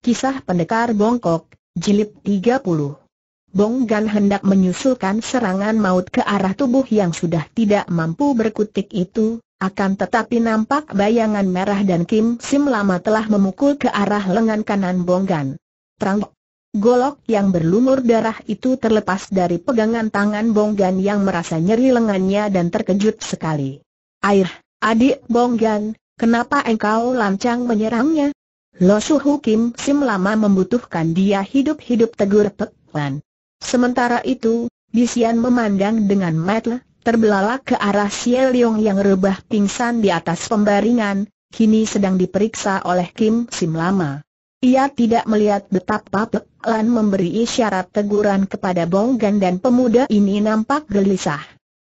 Kisah Pendekar Bongkok, Jilid 30 Bong Gan hendak menyusulkan serangan maut ke arah tubuh yang sudah tidak mampu berkutik itu, akan tetapi nampak bayangan merah dan Kim Sim lama telah memukul ke arah lengan kanan Bong Gan. Terang Golok yang berlumur darah itu terlepas dari pegangan tangan Bong Gan yang merasa nyeri lengannya dan terkejut sekali. Air, adik Bong Gan, kenapa engkau lancang menyerangnya? Lo Suhu Kim Sim lama membutuhkan dia hidup-hidup tegur Pek Wan. Sementara itu, Bisian memandang dengan mata terbelalak ke arah Xie Leong yang rebah pingsan di atas pembaringan, kini sedang diperiksa oleh Kim Sim lama. Ia tidak melihat betapa Pek Lan memberi isyarat teguran kepada Bonggan dan pemuda ini nampak gelisah.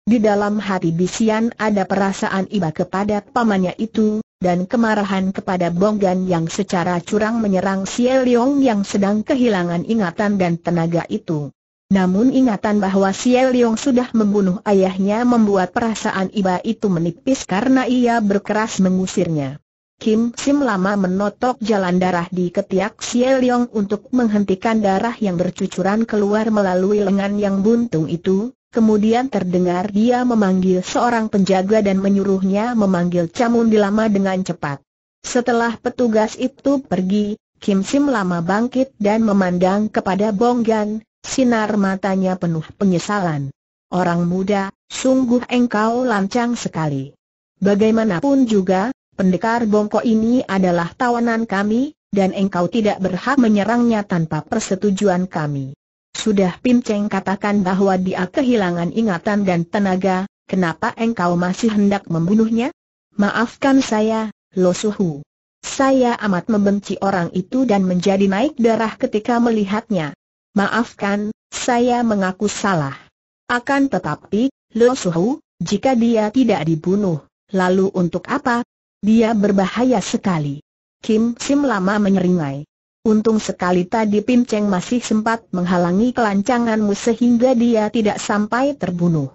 Di dalam hati Bisian ada perasaan iba kepada pamannya itu, dan kemarahan kepada Bonggan yang secara curang menyerang Xie Yong yang sedang kehilangan ingatan dan tenaga itu. Namun ingatan bahwa Xie Yong sudah membunuh ayahnya membuat perasaan Iba itu menipis karena ia berkeras mengusirnya. Kim Sim lama menotok jalan darah di ketiak Xie Yong untuk menghentikan darah yang bercucuran keluar melalui lengan yang buntung itu, Kemudian terdengar dia memanggil seorang penjaga dan menyuruhnya memanggil Camun Lama dengan cepat. Setelah petugas itu pergi, Kim Sim Lama bangkit dan memandang kepada Bong Gan, sinar matanya penuh penyesalan. Orang muda, sungguh engkau lancang sekali. Bagaimanapun juga, pendekar bongko ini adalah tawanan kami, dan engkau tidak berhak menyerangnya tanpa persetujuan kami. Sudah Pinceng katakan bahwa dia kehilangan ingatan dan tenaga, kenapa engkau masih hendak membunuhnya? Maafkan saya, Lo Suhu. Saya amat membenci orang itu dan menjadi naik darah ketika melihatnya. Maafkan, saya mengaku salah. Akan tetapi, Lo Suhu, jika dia tidak dibunuh, lalu untuk apa? Dia berbahaya sekali. Kim Sim lama menyeringai. Untung sekali tadi Pim Cheng masih sempat menghalangi kelancanganmu sehingga dia tidak sampai terbunuh.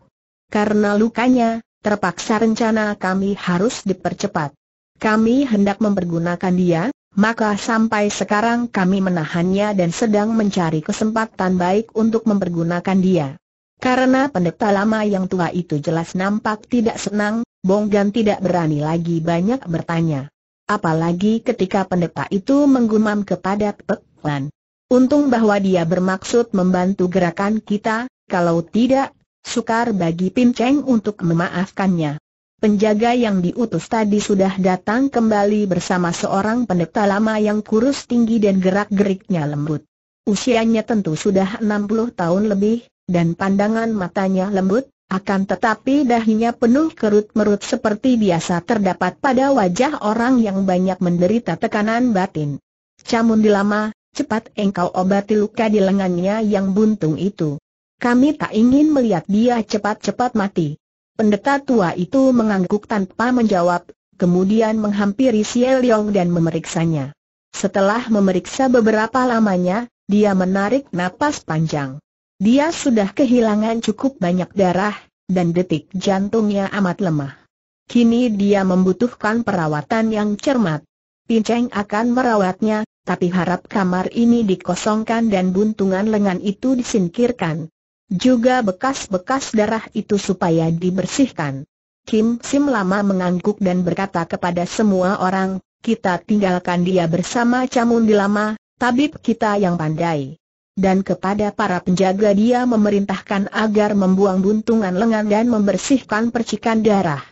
Karena lukanya, terpaksa rencana kami harus dipercepat. Kami hendak mempergunakan dia, maka sampai sekarang kami menahannya dan sedang mencari kesempatan baik untuk mempergunakan dia. Karena pendeta lama yang tua itu jelas nampak tidak senang, Bonggan tidak berani lagi banyak bertanya. Apalagi ketika pendeta itu menggumam kepada pekwan. Untung bahwa dia bermaksud membantu gerakan kita, kalau tidak, sukar bagi pinceng untuk memaafkannya. Penjaga yang diutus tadi sudah datang kembali bersama seorang pendeta lama yang kurus tinggi dan gerak-geriknya lembut. Usianya tentu sudah 60 tahun lebih, dan pandangan matanya lembut, akan tetapi dahinya penuh kerut-merut seperti biasa terdapat pada wajah orang yang banyak menderita tekanan batin. Camun lama, cepat engkau obati luka di lengannya yang buntung itu. Kami tak ingin melihat dia cepat-cepat mati. Pendeta tua itu mengangguk tanpa menjawab, kemudian menghampiri Xie Leong dan memeriksanya. Setelah memeriksa beberapa lamanya, dia menarik napas panjang. Dia sudah kehilangan cukup banyak darah, dan detik jantungnya amat lemah. Kini dia membutuhkan perawatan yang cermat. Pinceng akan merawatnya, tapi harap kamar ini dikosongkan dan buntungan lengan itu disingkirkan. Juga bekas-bekas darah itu supaya dibersihkan. Kim Sim lama mengangguk dan berkata kepada semua orang, kita tinggalkan dia bersama Camun lama, tabib kita yang pandai dan kepada para penjaga dia memerintahkan agar membuang buntungan lengan dan membersihkan percikan darah.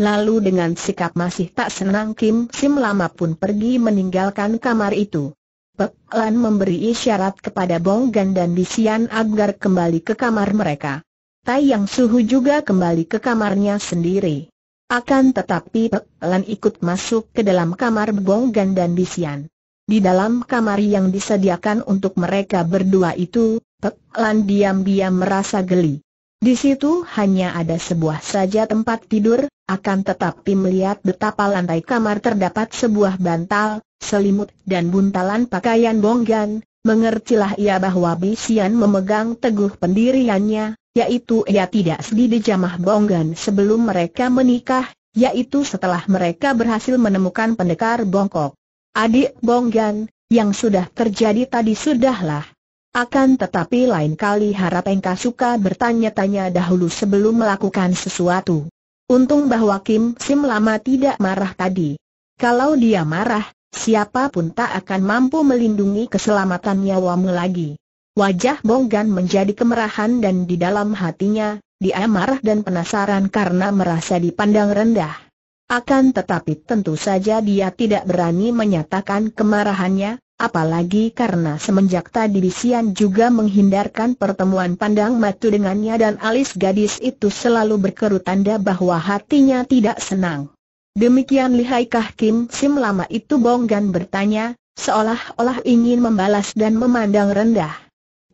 Lalu dengan sikap masih tak senang Kim Sim lama pun pergi meninggalkan kamar itu. Pek Lan memberi isyarat kepada Bong Gan dan Bisian agar kembali ke kamar mereka. Tai Yang Suhu juga kembali ke kamarnya sendiri. Akan tetapi Pek Lan ikut masuk ke dalam kamar Bong Gan dan Bisian. Di dalam kamar yang disediakan untuk mereka berdua itu, Pek Lan diam-diam merasa geli. Di situ hanya ada sebuah saja tempat tidur, akan tetapi melihat betapa lantai kamar terdapat sebuah bantal, selimut dan buntalan pakaian bonggan, mengertilah ia bahwa Bisian memegang teguh pendiriannya, yaitu ia tidak sedih dijamah bonggan sebelum mereka menikah, yaitu setelah mereka berhasil menemukan pendekar bongkok. Adik Bonggan, yang sudah terjadi tadi sudahlah. Akan tetapi lain kali harap engkau suka bertanya-tanya dahulu sebelum melakukan sesuatu. Untung bahwa Kim Sim lama tidak marah tadi. Kalau dia marah, siapapun tak akan mampu melindungi keselamatan nyawamu lagi. Wajah Bonggan menjadi kemerahan dan di dalam hatinya, dia marah dan penasaran karena merasa dipandang rendah. Akan tetapi tentu saja dia tidak berani menyatakan kemarahannya, apalagi karena semenjak tadi Bisian juga menghindarkan pertemuan pandang matu dengannya dan alis gadis itu selalu berkerut tanda bahwa hatinya tidak senang. Demikian lihaikah Kim Sim lama itu bonggan bertanya, seolah-olah ingin membalas dan memandang rendah.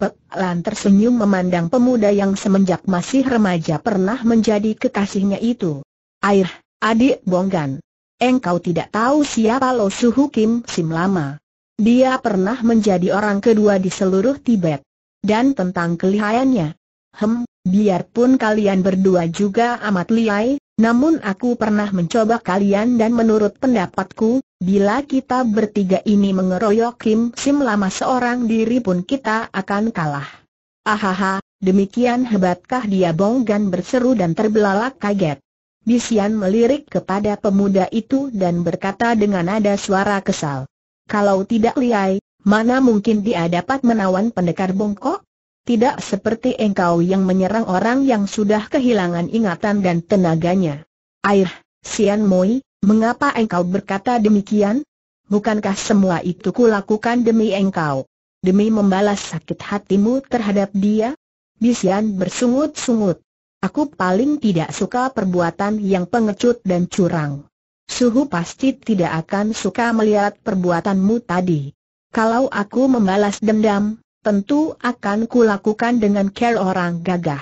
Pek Lan tersenyum memandang pemuda yang semenjak masih remaja pernah menjadi kekasihnya itu. Air, Adik Bonggan. Engkau tidak tahu siapa Lo Suhu Kim Sim Lama. Dia pernah menjadi orang kedua di seluruh Tibet. Dan tentang kelihayannya. Hem, biarpun kalian berdua juga amat lihai, namun aku pernah mencoba kalian dan menurut pendapatku, bila kita bertiga ini mengeroyok Kim Sim Lama seorang diri pun kita akan kalah. Ahaha, demikian hebatkah dia Bonggan berseru dan terbelalak kaget. Bisian melirik kepada pemuda itu dan berkata dengan nada suara kesal. Kalau tidak liai, mana mungkin dia dapat menawan pendekar bongkok? Tidak seperti engkau yang menyerang orang yang sudah kehilangan ingatan dan tenaganya. Air, Sian Moi, mengapa engkau berkata demikian? Bukankah semua itu kulakukan demi engkau? Demi membalas sakit hatimu terhadap dia? Bisian bersungut-sungut. Aku paling tidak suka perbuatan yang pengecut dan curang. Suhu pasti tidak akan suka melihat perbuatanmu tadi. Kalau aku membalas dendam, tentu akan kulakukan dengan care orang gagah.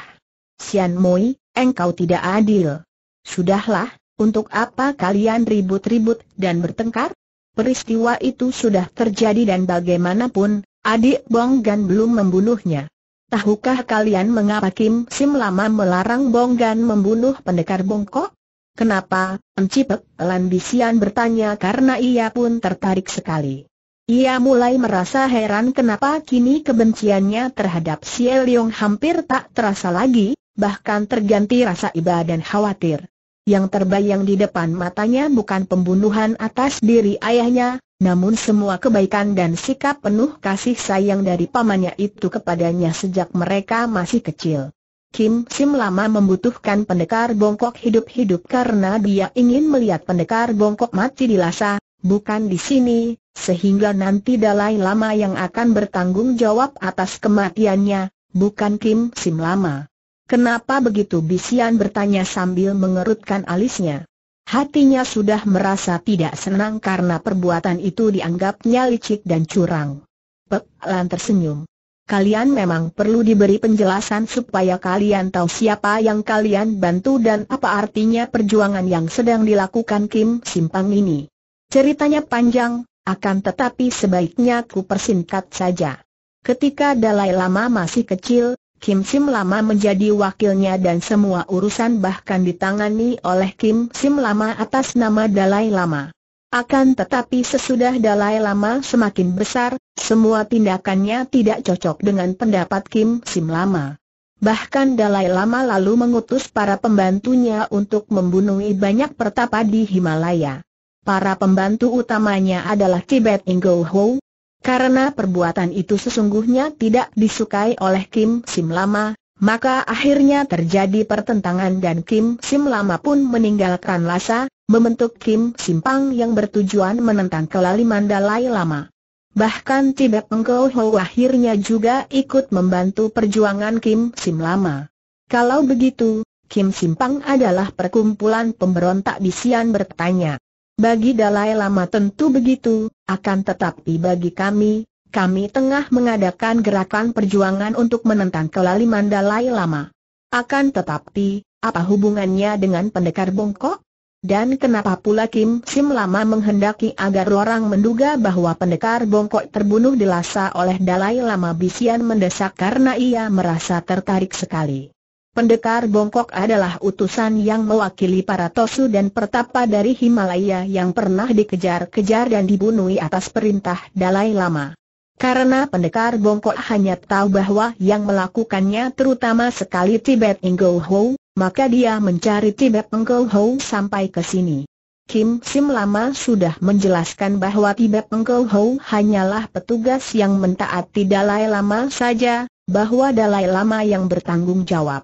Sian Moi, engkau tidak adil. Sudahlah, untuk apa kalian ribut-ribut dan bertengkar? Peristiwa itu sudah terjadi dan bagaimanapun, adik Bong Gan belum membunuhnya. Tahukah kalian mengapa Kim Sim lama melarang Bonggan membunuh pendekar bongkok? Kenapa, Encipek? Landisian bertanya karena ia pun tertarik sekali. Ia mulai merasa heran kenapa kini kebenciannya terhadap Xie Yong hampir tak terasa lagi, bahkan terganti rasa iba dan khawatir. Yang terbayang di depan matanya bukan pembunuhan atas diri ayahnya, namun semua kebaikan dan sikap penuh kasih sayang dari pamannya itu kepadanya sejak mereka masih kecil. Kim Sim lama membutuhkan pendekar bongkok hidup-hidup karena dia ingin melihat pendekar bongkok mati di Lhasa, bukan di sini, sehingga nanti Dalai Lama yang akan bertanggung jawab atas kematiannya, bukan Kim Sim lama. Kenapa begitu Bisian bertanya sambil mengerutkan alisnya. Hatinya sudah merasa tidak senang karena perbuatan itu dianggapnya licik dan curang. Pek Lan tersenyum. Kalian memang perlu diberi penjelasan supaya kalian tahu siapa yang kalian bantu dan apa artinya perjuangan yang sedang dilakukan Kim Simpang ini. Ceritanya panjang, akan tetapi sebaiknya ku persingkat saja. Ketika Dalai Lama masih kecil, Kim Sim Lama menjadi wakilnya dan semua urusan bahkan ditangani oleh Kim Sim Lama atas nama Dalai Lama. Akan tetapi sesudah Dalai Lama semakin besar, semua tindakannya tidak cocok dengan pendapat Kim Sim Lama. Bahkan Dalai Lama lalu mengutus para pembantunya untuk membunuh banyak pertapa di Himalaya. Para pembantu utamanya adalah Tibet Ingo Ho, karena perbuatan itu sesungguhnya tidak disukai oleh Kim Sim Lama, maka akhirnya terjadi pertentangan dan Kim Sim Lama pun meninggalkan Lasa, membentuk Kim Simpang yang bertujuan menentang kelaliman Dalai Lama. Bahkan Tibet Engkau Ho akhirnya juga ikut membantu perjuangan Kim Sim Lama. Kalau begitu, Kim Simpang adalah perkumpulan pemberontak di Sian bertanya. Bagi Dalai Lama tentu begitu, akan tetapi bagi kami, kami tengah mengadakan gerakan perjuangan untuk menentang kelaliman Dalai Lama. Akan tetapi, apa hubungannya dengan pendekar bongkok? Dan kenapa pula Kim Sim Lama menghendaki agar orang menduga bahwa pendekar bongkok terbunuh di dilasa oleh Dalai Lama Bisian mendesak karena ia merasa tertarik sekali. Pendekar Bongkok adalah utusan yang mewakili para Tosu dan Pertapa dari Himalaya yang pernah dikejar-kejar dan dibunuh atas perintah Dalai Lama. Karena pendekar Bongkok hanya tahu bahwa yang melakukannya terutama sekali Tibet Ingo Ho, maka dia mencari Tibet Ingo Ho sampai ke sini. Kim Sim Lama sudah menjelaskan bahwa Tibet Ingo Ho hanyalah petugas yang mentaati Dalai Lama saja, bahwa Dalai Lama yang bertanggung jawab.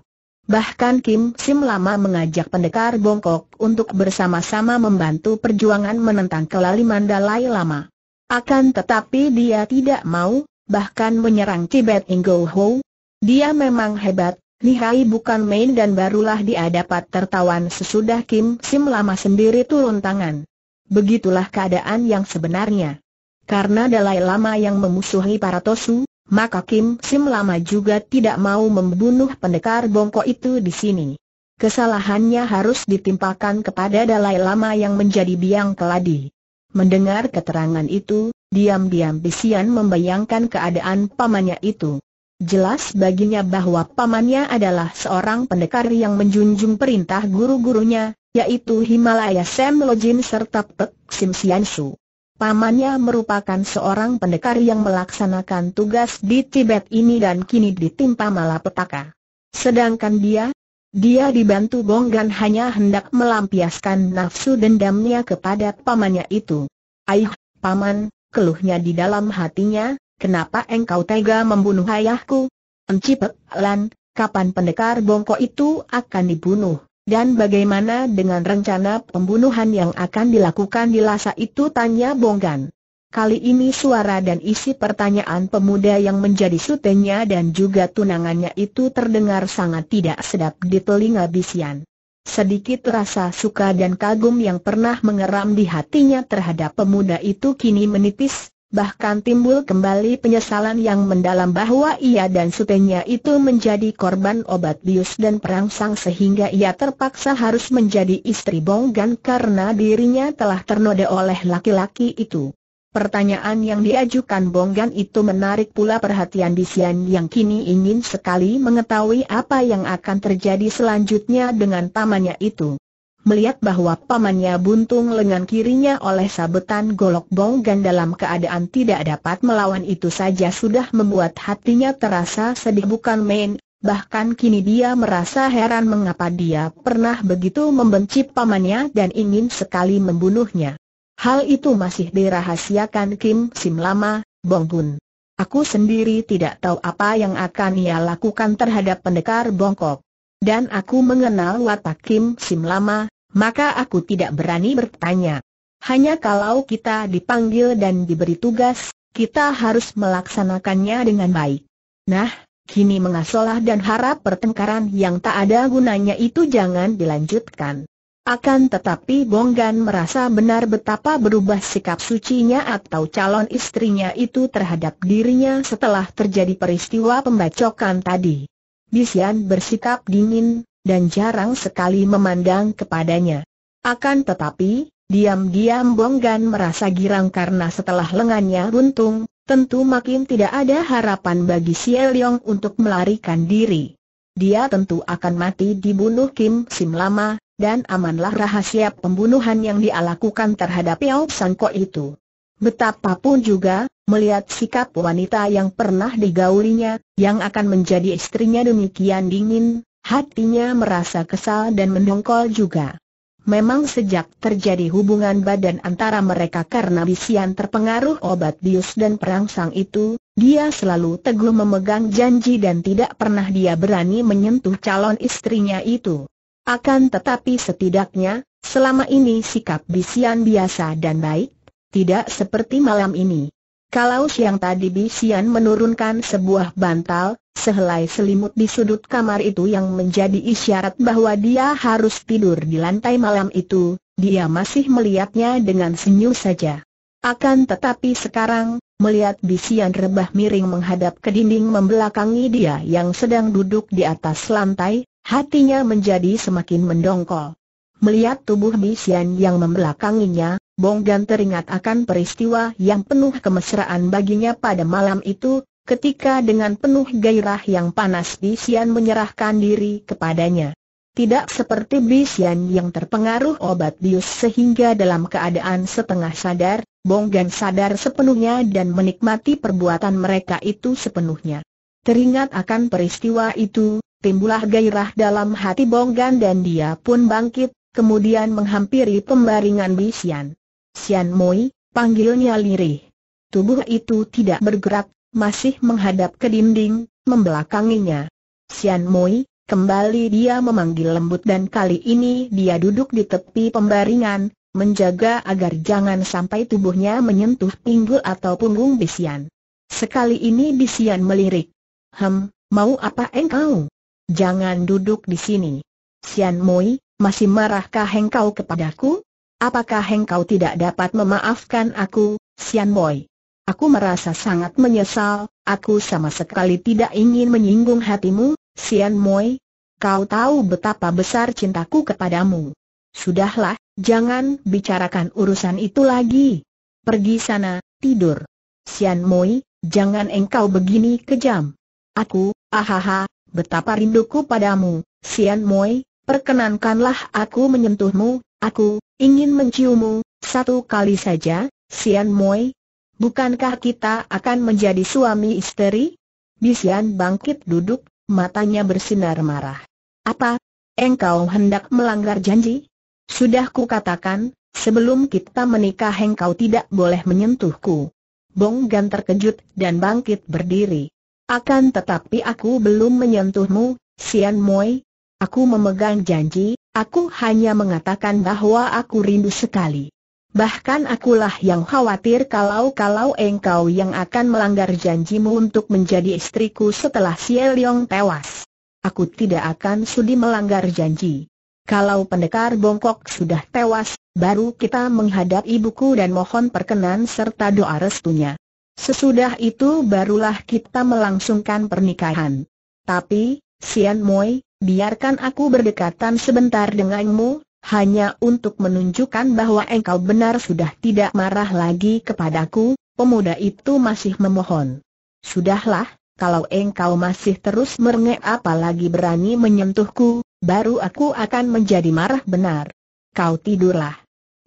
Bahkan Kim Sim lama mengajak pendekar Bongkok untuk bersama-sama membantu perjuangan menentang kelaliman Dalai Lama. Akan tetapi dia tidak mau, bahkan menyerang Tibet Ingo Ho. Dia memang hebat, lihai bukan main dan barulah dia dapat tertawan sesudah Kim Sim lama sendiri turun tangan. Begitulah keadaan yang sebenarnya. Karena Dalai Lama yang memusuhi para Tosu, maka Kim Sim Lama juga tidak mau membunuh pendekar bongkok itu di sini. Kesalahannya harus ditimpakan kepada Dalai Lama yang menjadi biang keladi. Mendengar keterangan itu, diam-diam Bisian membayangkan keadaan pamannya itu. Jelas baginya bahwa pamannya adalah seorang pendekar yang menjunjung perintah guru-gurunya, yaitu Himalaya Sam Lojin serta Pek Sim Sian Su. Pamannya merupakan seorang pendekar yang melaksanakan tugas di Tibet ini dan kini ditimpa malapetaka. Sedangkan dia, dia dibantu Bonggan hanya hendak melampiaskan nafsu dendamnya kepada pamannya itu. Ayah, paman, keluhnya di dalam hatinya, kenapa engkau tega membunuh ayahku? lan, kapan pendekar bongko itu akan dibunuh? Dan bagaimana dengan rencana pembunuhan yang akan dilakukan di Lasa itu tanya Bonggan. Kali ini suara dan isi pertanyaan pemuda yang menjadi sutenya dan juga tunangannya itu terdengar sangat tidak sedap di telinga Bisian. Sedikit rasa suka dan kagum yang pernah mengeram di hatinya terhadap pemuda itu kini menipis, bahkan timbul kembali penyesalan yang mendalam bahwa ia dan sutenya itu menjadi korban obat bius dan perangsang sehingga ia terpaksa harus menjadi istri Bonggan karena dirinya telah ternoda oleh laki-laki itu. Pertanyaan yang diajukan Bonggan itu menarik pula perhatian Bisian yang kini ingin sekali mengetahui apa yang akan terjadi selanjutnya dengan pamannya itu melihat bahwa pamannya buntung lengan kirinya oleh sabetan golok bonggan dalam keadaan tidak dapat melawan itu saja sudah membuat hatinya terasa sedih bukan main, bahkan kini dia merasa heran mengapa dia pernah begitu membenci pamannya dan ingin sekali membunuhnya. Hal itu masih dirahasiakan Kim Sim lama, Bong Aku sendiri tidak tahu apa yang akan ia lakukan terhadap pendekar Bongkok dan aku mengenal watak Kim Sim lama, maka aku tidak berani bertanya. Hanya kalau kita dipanggil dan diberi tugas, kita harus melaksanakannya dengan baik. Nah, kini mengasolah dan harap pertengkaran yang tak ada gunanya itu jangan dilanjutkan. Akan tetapi Bonggan merasa benar betapa berubah sikap sucinya atau calon istrinya itu terhadap dirinya setelah terjadi peristiwa pembacokan tadi. Bisian bersikap dingin, dan jarang sekali memandang kepadanya. Akan tetapi, diam-diam Bonggan merasa girang karena setelah lengannya runtung, tentu makin tidak ada harapan bagi Xie Leong untuk melarikan diri. Dia tentu akan mati dibunuh Kim Sim Lama, dan amanlah rahasia pembunuhan yang dia lakukan terhadap Yao Sanko itu. Betapapun juga, melihat sikap wanita yang pernah digaulinya, yang akan menjadi istrinya demikian dingin, hatinya merasa kesal dan mendongkol juga. Memang sejak terjadi hubungan badan antara mereka karena bisian terpengaruh obat bius dan perangsang itu, dia selalu teguh memegang janji dan tidak pernah dia berani menyentuh calon istrinya itu. Akan tetapi setidaknya, selama ini sikap bisian biasa dan baik, tidak seperti malam ini. Kalau siang tadi Bisian menurunkan sebuah bantal, sehelai selimut di sudut kamar itu yang menjadi isyarat bahwa dia harus tidur di lantai malam itu, dia masih melihatnya dengan senyum saja. Akan tetapi sekarang, melihat Bisian rebah miring menghadap ke dinding membelakangi dia yang sedang duduk di atas lantai, hatinya menjadi semakin mendongkol. Melihat tubuh Bisian yang membelakanginya, Bonggan teringat akan peristiwa yang penuh kemesraan baginya pada malam itu, ketika dengan penuh gairah yang panas Bisian menyerahkan diri kepadanya. Tidak seperti Bisian yang terpengaruh obat bius sehingga dalam keadaan setengah sadar, Bonggan sadar sepenuhnya dan menikmati perbuatan mereka itu sepenuhnya. Teringat akan peristiwa itu, timbulah gairah dalam hati Bonggan dan dia pun bangkit, kemudian menghampiri pembaringan Bisian. Sian Moi, panggilnya lirih. Tubuh itu tidak bergerak, masih menghadap ke dinding, membelakanginya. Sian Moi, kembali dia memanggil lembut dan kali ini dia duduk di tepi pembaringan, menjaga agar jangan sampai tubuhnya menyentuh pinggul atau punggung Bisian. Sekali ini Bisian melirik. Hem, mau apa engkau? Jangan duduk di sini. Sian Moi, masih marahkah engkau kepadaku? Apakah engkau tidak dapat memaafkan aku, Sian Boy? Aku merasa sangat menyesal, aku sama sekali tidak ingin menyinggung hatimu, Sian Moi. Kau tahu betapa besar cintaku kepadamu. Sudahlah, jangan bicarakan urusan itu lagi. Pergi sana, tidur. Sian Moi, jangan engkau begini kejam. Aku, ahaha, betapa rinduku padamu, Sian Moi, perkenankanlah aku menyentuhmu, aku, ingin menciummu, satu kali saja, Sian Moi? Bukankah kita akan menjadi suami istri? Bisian bangkit duduk, matanya bersinar marah. Apa? Engkau hendak melanggar janji? Sudah ku katakan, sebelum kita menikah engkau tidak boleh menyentuhku. Bong Gan terkejut dan bangkit berdiri. Akan tetapi aku belum menyentuhmu, Sian Moi, Aku memegang janji, aku hanya mengatakan bahwa aku rindu sekali. Bahkan akulah yang khawatir kalau-kalau engkau yang akan melanggar janjimu untuk menjadi istriku setelah si Yong tewas. Aku tidak akan sudi melanggar janji. Kalau pendekar bongkok sudah tewas, baru kita menghadap ibuku dan mohon perkenan serta doa restunya. Sesudah itu barulah kita melangsungkan pernikahan. Tapi, Sian Moi, biarkan aku berdekatan sebentar denganmu, hanya untuk menunjukkan bahwa engkau benar sudah tidak marah lagi kepadaku, pemuda itu masih memohon. Sudahlah, kalau engkau masih terus merengek apalagi berani menyentuhku, baru aku akan menjadi marah benar. Kau tidurlah.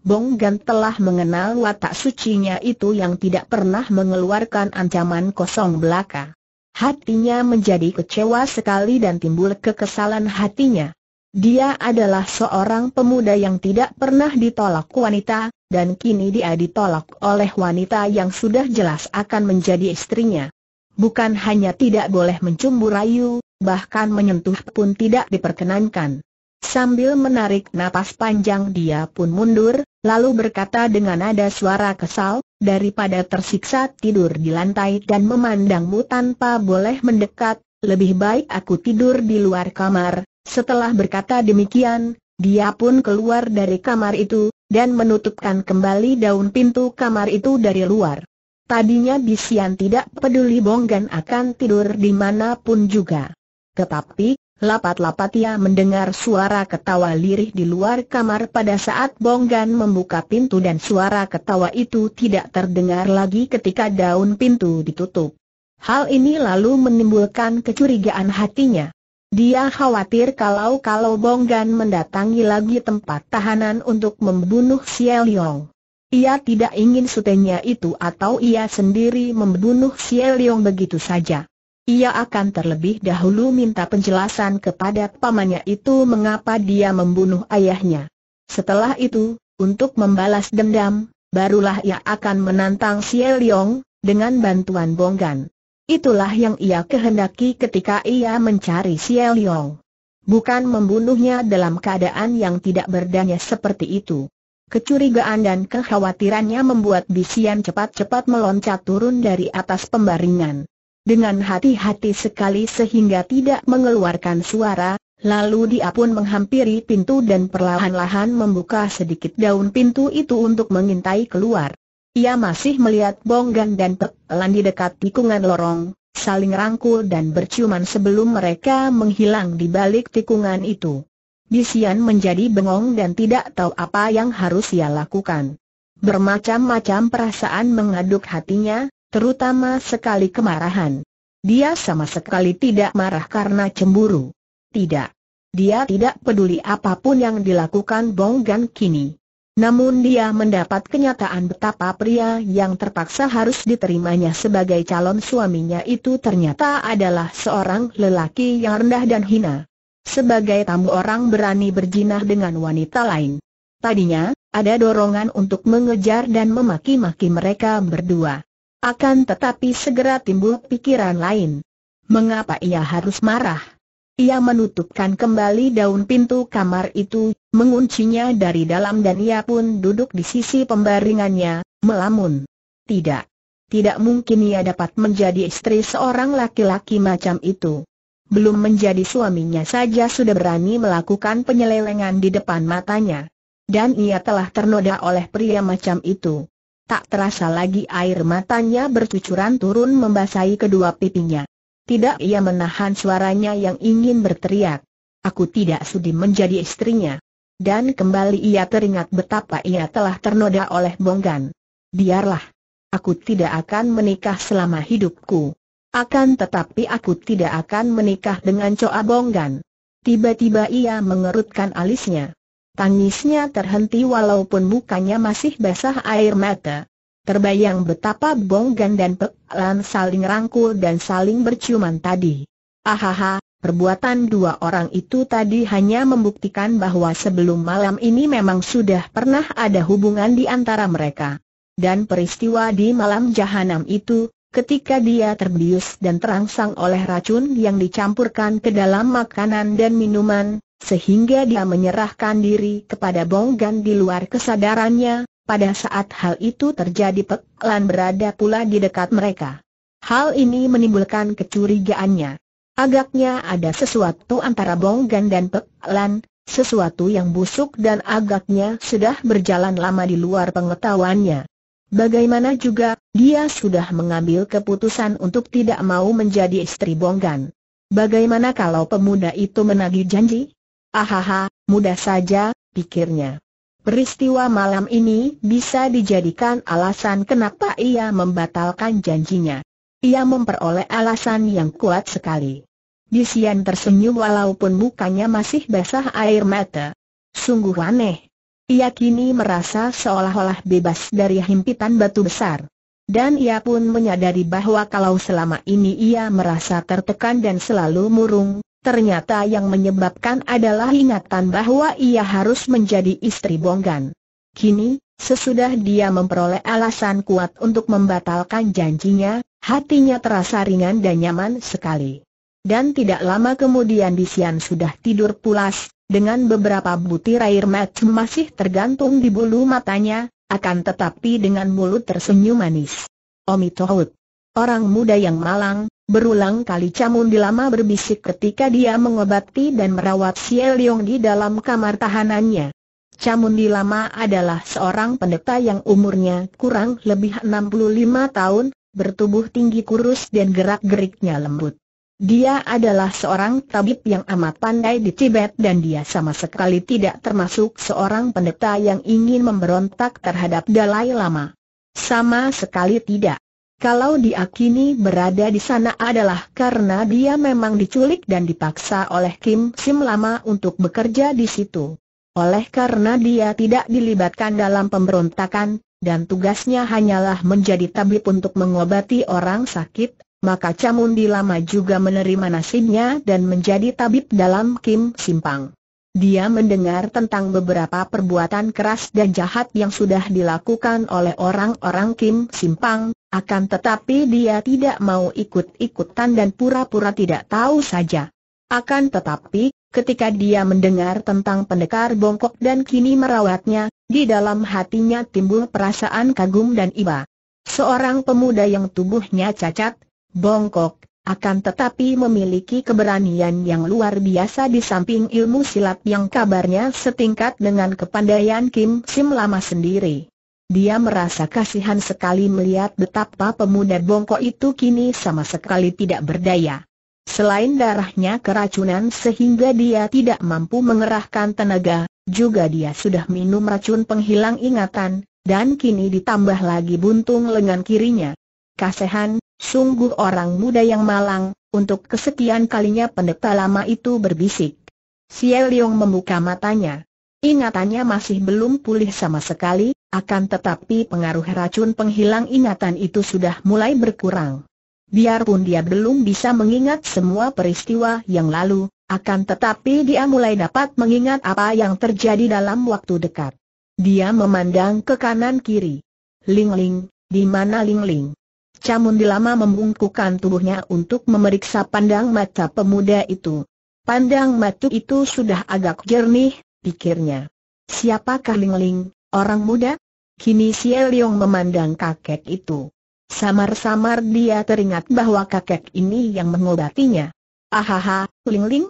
Bong Gan telah mengenal watak sucinya itu yang tidak pernah mengeluarkan ancaman kosong belaka. Hatinya menjadi kecewa sekali dan timbul kekesalan hatinya. Dia adalah seorang pemuda yang tidak pernah ditolak wanita, dan kini dia ditolak oleh wanita yang sudah jelas akan menjadi istrinya. Bukan hanya tidak boleh mencumbu rayu, bahkan menyentuh pun tidak diperkenankan. Sambil menarik napas panjang dia pun mundur, lalu berkata dengan nada suara kesal, daripada tersiksa tidur di lantai dan memandangmu tanpa boleh mendekat, lebih baik aku tidur di luar kamar. Setelah berkata demikian, dia pun keluar dari kamar itu, dan menutupkan kembali daun pintu kamar itu dari luar. Tadinya Bisian tidak peduli Bonggan akan tidur di dimanapun juga. Tetapi, Lapat-lapat ia mendengar suara ketawa lirih di luar kamar pada saat Bonggan membuka pintu dan suara ketawa itu tidak terdengar lagi ketika daun pintu ditutup. Hal ini lalu menimbulkan kecurigaan hatinya. Dia khawatir kalau-kalau Bonggan mendatangi lagi tempat tahanan untuk membunuh Xie Yong. Ia tidak ingin sutenya itu atau ia sendiri membunuh Xie Yong begitu saja. Ia akan terlebih dahulu minta penjelasan kepada pamannya itu mengapa dia membunuh ayahnya. Setelah itu, untuk membalas dendam, barulah ia akan menantang si Eliong, dengan bantuan Bonggan. Itulah yang ia kehendaki ketika ia mencari si Eliong. Bukan membunuhnya dalam keadaan yang tidak berdaya seperti itu. Kecurigaan dan kekhawatirannya membuat Bisian cepat-cepat meloncat turun dari atas pembaringan dengan hati-hati sekali sehingga tidak mengeluarkan suara, lalu dia pun menghampiri pintu dan perlahan-lahan membuka sedikit daun pintu itu untuk mengintai keluar. Ia masih melihat Bonggan dan Pelan di dekat tikungan lorong, saling rangkul dan berciuman sebelum mereka menghilang di balik tikungan itu. Bisian menjadi bengong dan tidak tahu apa yang harus ia lakukan. Bermacam-macam perasaan mengaduk hatinya, terutama sekali kemarahan. Dia sama sekali tidak marah karena cemburu. Tidak. Dia tidak peduli apapun yang dilakukan Bong Gan kini. Namun dia mendapat kenyataan betapa pria yang terpaksa harus diterimanya sebagai calon suaminya itu ternyata adalah seorang lelaki yang rendah dan hina. Sebagai tamu orang berani berjinah dengan wanita lain. Tadinya, ada dorongan untuk mengejar dan memaki-maki mereka berdua. Akan tetapi segera timbul pikiran lain. Mengapa ia harus marah? Ia menutupkan kembali daun pintu kamar itu, menguncinya dari dalam dan ia pun duduk di sisi pembaringannya, melamun. Tidak. Tidak mungkin ia dapat menjadi istri seorang laki-laki macam itu. Belum menjadi suaminya saja sudah berani melakukan penyelewengan di depan matanya. Dan ia telah ternoda oleh pria macam itu. Tak terasa lagi air matanya bercucuran turun membasahi kedua pipinya. Tidak ia menahan suaranya yang ingin berteriak. Aku tidak sudi menjadi istrinya. Dan kembali ia teringat betapa ia telah ternoda oleh Bonggan. Biarlah. Aku tidak akan menikah selama hidupku. Akan tetapi aku tidak akan menikah dengan Coa Bonggan. Tiba-tiba ia mengerutkan alisnya. Tangisnya terhenti walaupun mukanya masih basah air mata. Terbayang betapa Bonggan dan Pek saling rangkul dan saling berciuman tadi. Ahaha, perbuatan dua orang itu tadi hanya membuktikan bahwa sebelum malam ini memang sudah pernah ada hubungan di antara mereka. Dan peristiwa di malam jahanam itu, ketika dia terbius dan terangsang oleh racun yang dicampurkan ke dalam makanan dan minuman, sehingga dia menyerahkan diri kepada Bonggan di luar kesadarannya, pada saat hal itu terjadi Peklan berada pula di dekat mereka. Hal ini menimbulkan kecurigaannya. Agaknya ada sesuatu antara Bonggan dan Peklan, sesuatu yang busuk dan agaknya sudah berjalan lama di luar pengetahuannya. Bagaimana juga, dia sudah mengambil keputusan untuk tidak mau menjadi istri Bonggan. Bagaimana kalau pemuda itu menagih janji? Ahaha, mudah saja, pikirnya. Peristiwa malam ini bisa dijadikan alasan kenapa ia membatalkan janjinya. Ia memperoleh alasan yang kuat sekali. Disian tersenyum walaupun mukanya masih basah air mata. Sungguh aneh. Ia kini merasa seolah-olah bebas dari himpitan batu besar. Dan ia pun menyadari bahwa kalau selama ini ia merasa tertekan dan selalu murung, Ternyata yang menyebabkan adalah ingatan bahwa ia harus menjadi istri Bonggan. Kini, sesudah dia memperoleh alasan kuat untuk membatalkan janjinya, hatinya terasa ringan dan nyaman sekali. Dan tidak lama kemudian Disian sudah tidur pulas, dengan beberapa butir air mat masih tergantung di bulu matanya, akan tetapi dengan mulut tersenyum manis. Omitohut. Orang muda yang malang, Berulang kali Camundi lama berbisik ketika dia mengobati dan merawat Siel Yong di dalam kamar tahanannya. Camundi lama adalah seorang pendeta yang umurnya kurang lebih 65 tahun, bertubuh tinggi kurus dan gerak-geriknya lembut. Dia adalah seorang tabib yang amat pandai di Tibet dan dia sama sekali tidak termasuk seorang pendeta yang ingin memberontak terhadap Dalai Lama. Sama sekali tidak. Kalau diakini berada di sana adalah karena dia memang diculik dan dipaksa oleh Kim Sim Lama untuk bekerja di situ. Oleh karena dia tidak dilibatkan dalam pemberontakan, dan tugasnya hanyalah menjadi tabib untuk mengobati orang sakit, maka Camundi Lama juga menerima nasibnya dan menjadi tabib dalam Kim Simpang. Dia mendengar tentang beberapa perbuatan keras dan jahat yang sudah dilakukan oleh orang-orang Kim Simpang, akan tetapi dia tidak mau ikut-ikutan dan pura-pura tidak tahu saja. Akan tetapi, ketika dia mendengar tentang pendekar bongkok dan kini merawatnya, di dalam hatinya timbul perasaan kagum dan iba. Seorang pemuda yang tubuhnya cacat, bongkok, akan tetapi memiliki keberanian yang luar biasa di samping ilmu silat yang kabarnya setingkat dengan kepandaian Kim Sim lama sendiri. Dia merasa kasihan sekali melihat betapa pemuda bongkok itu kini sama sekali tidak berdaya. Selain darahnya keracunan sehingga dia tidak mampu mengerahkan tenaga, juga dia sudah minum racun penghilang ingatan, dan kini ditambah lagi buntung lengan kirinya. Kasihan, sungguh orang muda yang malang, untuk kesekian kalinya pendeta lama itu berbisik. Xie Liong membuka matanya. Ingatannya masih belum pulih sama sekali, akan tetapi pengaruh racun penghilang ingatan itu sudah mulai berkurang. Biarpun dia belum bisa mengingat semua peristiwa yang lalu, akan tetapi dia mulai dapat mengingat apa yang terjadi dalam waktu dekat. Dia memandang ke kanan kiri. Ling-ling, di mana Ling-ling? Camun lama membungkukkan tubuhnya untuk memeriksa pandang mata pemuda itu. Pandang mata itu sudah agak jernih, pikirnya. Siapakah Ling Ling, orang muda? Kini Xie Liong memandang kakek itu. Samar-samar dia teringat bahwa kakek ini yang mengobatinya. Ahaha, Ling Ling.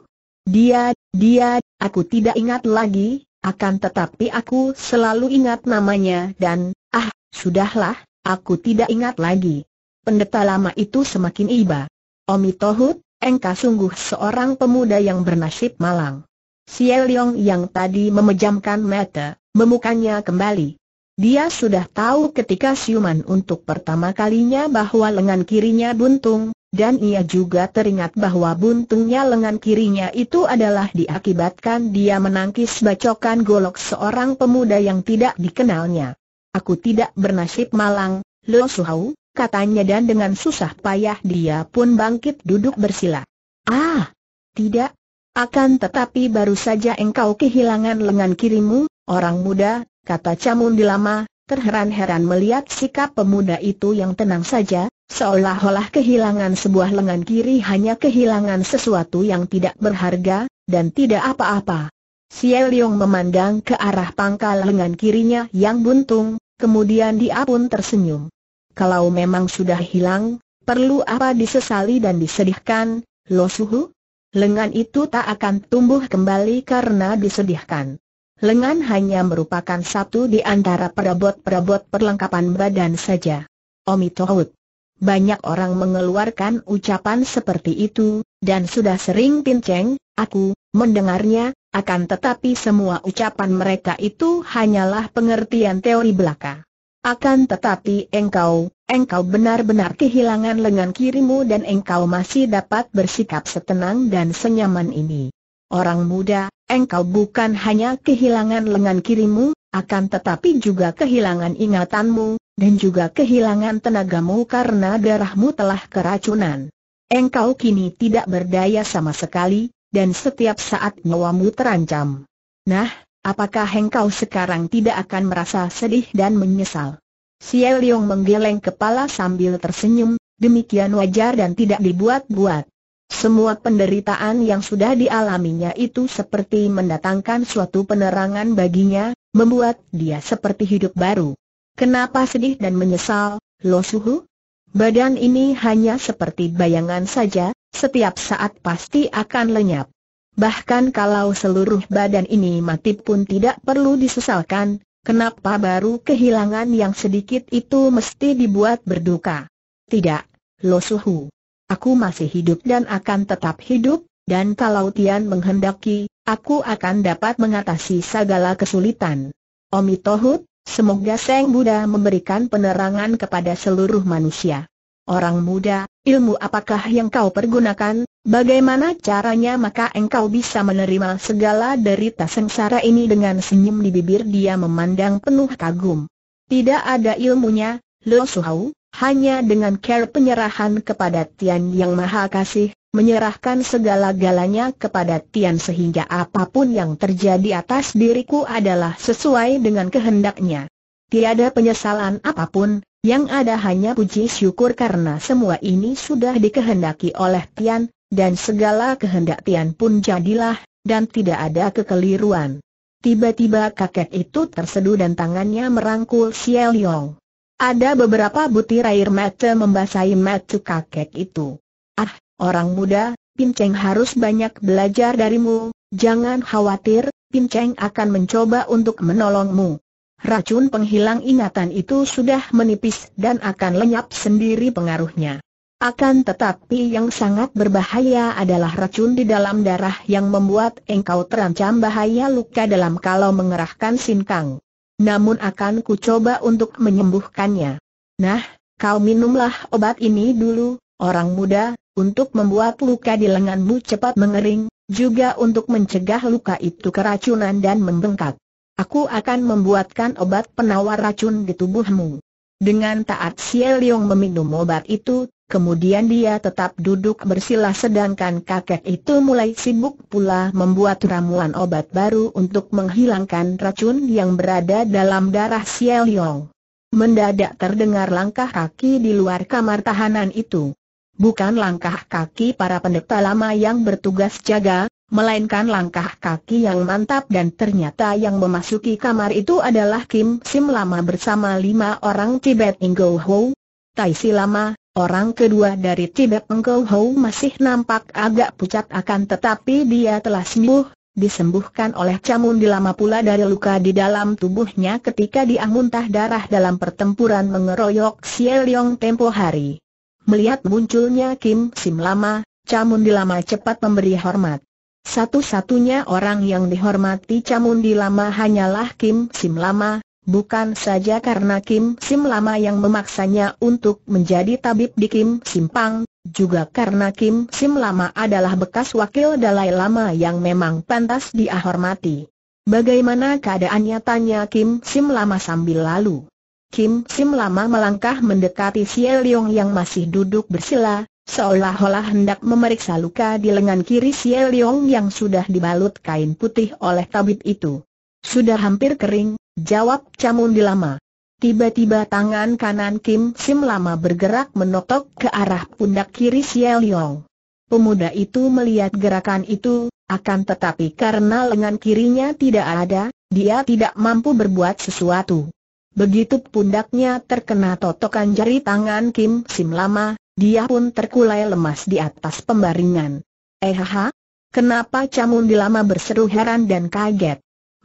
Dia, dia, aku tidak ingat lagi, akan tetapi aku selalu ingat namanya dan, ah, sudahlah, aku tidak ingat lagi. Pendeta lama itu semakin iba. Omi Tohut, engkau sungguh seorang pemuda yang bernasib malang. Xie Liong yang tadi memejamkan mata, memukanya kembali. Dia sudah tahu ketika siuman untuk pertama kalinya bahwa lengan kirinya buntung, dan ia juga teringat bahwa buntungnya lengan kirinya itu adalah diakibatkan dia menangkis bacokan golok seorang pemuda yang tidak dikenalnya. Aku tidak bernasib malang, Lo Suhau, katanya dan dengan susah payah dia pun bangkit duduk bersila. Ah, tidak. Akan tetapi baru saja engkau kehilangan lengan kirimu, orang muda, kata Camun Dilama, terheran-heran melihat sikap pemuda itu yang tenang saja, seolah-olah kehilangan sebuah lengan kiri hanya kehilangan sesuatu yang tidak berharga, dan tidak apa-apa. Xie Leong memandang ke arah pangkal lengan kirinya yang buntung, kemudian dia pun tersenyum. Kalau memang sudah hilang, perlu apa disesali dan disedihkan, Lo Suhu? Lengan itu tak akan tumbuh kembali karena disedihkan lengan hanya merupakan satu di antara perabot-perabot perlengkapan badan saja. Omitohut. Banyak orang mengeluarkan ucapan seperti itu, dan sudah sering pinceng, aku, mendengarnya, akan tetapi semua ucapan mereka itu hanyalah pengertian teori belaka. Akan tetapi engkau, engkau benar-benar kehilangan lengan kirimu dan engkau masih dapat bersikap setenang dan senyaman ini. Orang muda, engkau bukan hanya kehilangan lengan kirimu, akan tetapi juga kehilangan ingatanmu, dan juga kehilangan tenagamu karena darahmu telah keracunan. Engkau kini tidak berdaya sama sekali, dan setiap saat nyawamu terancam. Nah, apakah engkau sekarang tidak akan merasa sedih dan menyesal? Xie Liong menggeleng kepala sambil tersenyum, demikian wajar dan tidak dibuat-buat. Semua penderitaan yang sudah dialaminya itu seperti mendatangkan suatu penerangan baginya, membuat dia seperti hidup baru. Kenapa sedih dan menyesal, Lo Suhu? Badan ini hanya seperti bayangan saja, setiap saat pasti akan lenyap. Bahkan kalau seluruh badan ini mati pun tidak perlu disesalkan, kenapa baru kehilangan yang sedikit itu mesti dibuat berduka? Tidak, Lo Suhu aku masih hidup dan akan tetap hidup, dan kalau Tian menghendaki, aku akan dapat mengatasi segala kesulitan. Omi semoga Seng Buddha memberikan penerangan kepada seluruh manusia. Orang muda, ilmu apakah yang kau pergunakan, bagaimana caranya maka engkau bisa menerima segala derita sengsara ini dengan senyum di bibir dia memandang penuh kagum. Tidak ada ilmunya, Lo Suhau, hanya dengan care penyerahan kepada Tian Yang Maha Kasih, menyerahkan segala-galanya kepada Tian sehingga apapun yang terjadi atas diriku adalah sesuai dengan kehendaknya. Tiada penyesalan apapun, yang ada hanya puji syukur karena semua ini sudah dikehendaki oleh Tian, dan segala kehendak Tian pun jadilah, dan tidak ada kekeliruan. Tiba-tiba kakek itu terseduh dan tangannya merangkul Xiao Yong. Ada beberapa butir air mata membasahi mata kakek itu. Ah, orang muda, Pinceng harus banyak belajar darimu, jangan khawatir, Pinceng akan mencoba untuk menolongmu. Racun penghilang ingatan itu sudah menipis dan akan lenyap sendiri pengaruhnya. Akan tetapi yang sangat berbahaya adalah racun di dalam darah yang membuat engkau terancam bahaya luka dalam kalau mengerahkan sinkang namun akan ku coba untuk menyembuhkannya. Nah, kau minumlah obat ini dulu, orang muda, untuk membuat luka di lenganmu cepat mengering, juga untuk mencegah luka itu keracunan dan membengkak. Aku akan membuatkan obat penawar racun di tubuhmu. Dengan taat Xie Liong meminum obat itu, kemudian dia tetap duduk bersila sedangkan kakek itu mulai sibuk pula membuat ramuan obat baru untuk menghilangkan racun yang berada dalam darah Xiao Yong. Mendadak terdengar langkah kaki di luar kamar tahanan itu. Bukan langkah kaki para pendeta lama yang bertugas jaga, melainkan langkah kaki yang mantap dan ternyata yang memasuki kamar itu adalah Kim Sim Lama bersama lima orang Tibet Ingo Ho, Tai Si Lama, Orang kedua dari Tibet Engkau Hou masih nampak agak pucat akan tetapi dia telah sembuh, disembuhkan oleh Camun Dilama pula dari luka di dalam tubuhnya ketika dia muntah darah dalam pertempuran mengeroyok Liong tempo hari. Melihat munculnya Kim Sim Lama, Camun Dilama cepat memberi hormat. Satu-satunya orang yang dihormati Camun Dilama hanyalah Kim Sim Lama, Bukan saja karena Kim Sim lama yang memaksanya untuk menjadi tabib di Kim Simpang, juga karena Kim Sim lama adalah bekas wakil Dalai Lama yang memang pantas dihormati. Bagaimana keadaannya tanya Kim Sim lama sambil lalu. Kim Sim lama melangkah mendekati Xie Leong yang masih duduk bersila, seolah-olah hendak memeriksa luka di lengan kiri Xie Leong yang sudah dibalut kain putih oleh tabib itu. Sudah hampir kering, Jawab Camun di lama. Tiba-tiba tangan kanan Kim Sim Lama bergerak menotok ke arah pundak kiri Xiao Liang. Pemuda itu melihat gerakan itu, akan tetapi karena lengan kirinya tidak ada, dia tidak mampu berbuat sesuatu. Begitu pundaknya terkena totokan jari tangan Kim Sim Lama, dia pun terkulai lemas di atas pembaringan. Eh ha, kenapa Camun di lama berseru heran dan kaget?